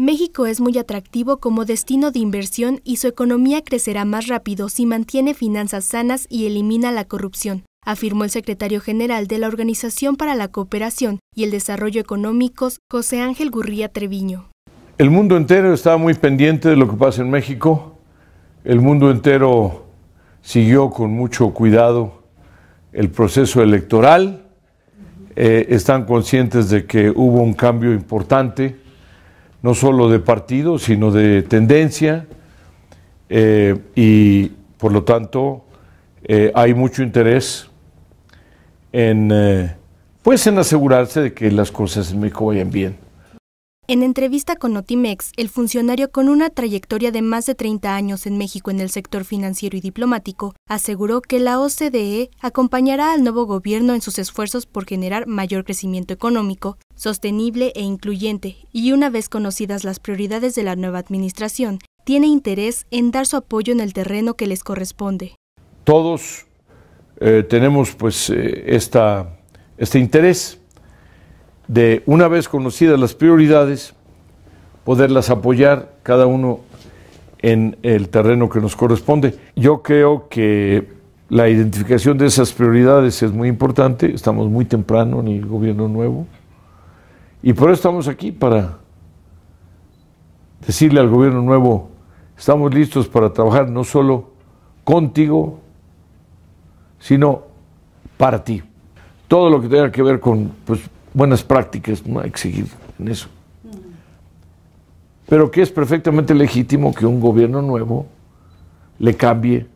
México es muy atractivo como destino de inversión y su economía crecerá más rápido si mantiene finanzas sanas y elimina la corrupción, afirmó el secretario general de la Organización para la Cooperación y el Desarrollo Económicos, José Ángel Gurría Treviño. El mundo entero está muy pendiente de lo que pasa en México. El mundo entero siguió con mucho cuidado el proceso electoral. Eh, están conscientes de que hubo un cambio importante no solo de partido, sino de tendencia, eh, y por lo tanto eh, hay mucho interés en, eh, pues en asegurarse de que las cosas en México vayan bien. En entrevista con Notimex, el funcionario con una trayectoria de más de 30 años en México en el sector financiero y diplomático, aseguró que la OCDE acompañará al nuevo gobierno en sus esfuerzos por generar mayor crecimiento económico sostenible e incluyente, y una vez conocidas las prioridades de la nueva Administración, tiene interés en dar su apoyo en el terreno que les corresponde. Todos eh, tenemos pues eh, este interés de, una vez conocidas las prioridades, poderlas apoyar cada uno en el terreno que nos corresponde. Yo creo que la identificación de esas prioridades es muy importante, estamos muy temprano en el gobierno nuevo, y por eso estamos aquí, para decirle al gobierno nuevo, estamos listos para trabajar no solo contigo, sino para ti. Todo lo que tenga que ver con pues, buenas prácticas, no exigir en eso. Pero que es perfectamente legítimo que un gobierno nuevo le cambie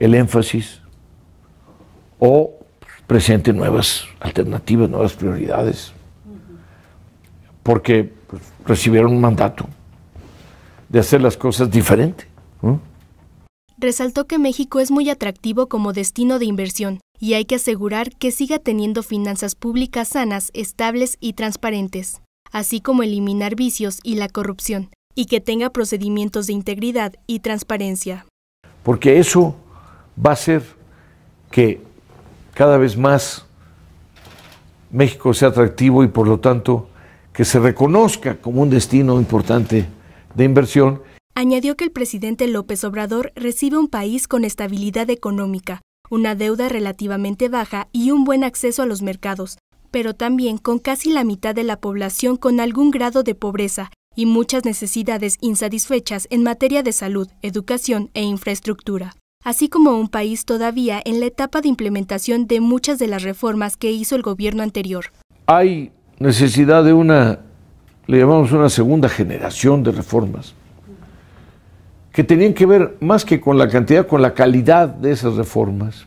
el énfasis o presente nuevas alternativas, nuevas prioridades porque recibieron un mandato de hacer las cosas diferente. Resaltó que México es muy atractivo como destino de inversión y hay que asegurar que siga teniendo finanzas públicas sanas, estables y transparentes, así como eliminar vicios y la corrupción, y que tenga procedimientos de integridad y transparencia. Porque eso va a hacer que cada vez más México sea atractivo y por lo tanto que se reconozca como un destino importante de inversión. Añadió que el presidente López Obrador recibe un país con estabilidad económica, una deuda relativamente baja y un buen acceso a los mercados, pero también con casi la mitad de la población con algún grado de pobreza y muchas necesidades insatisfechas en materia de salud, educación e infraestructura, así como un país todavía en la etapa de implementación de muchas de las reformas que hizo el gobierno anterior. Hay necesidad de una, le llamamos una segunda generación de reformas, que tenían que ver más que con la cantidad, con la calidad de esas reformas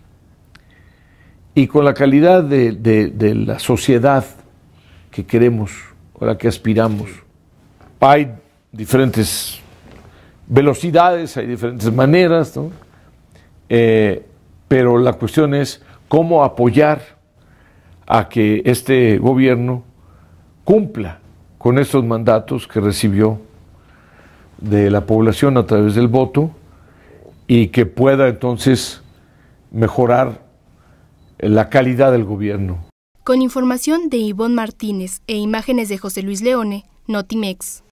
y con la calidad de, la sociedad que queremos o la que aspiramos. Hay diferentes velocidades, hay diferentes maneras, eh, pero la cuestión es cómo apoyar a que este gobierno cumpla con estos mandatos que recibió de la población a través del voto y que pueda entonces mejorar la calidad del gobierno. Con información de Ivonne Martínez e imágenes de José Luis Leone, Notimex.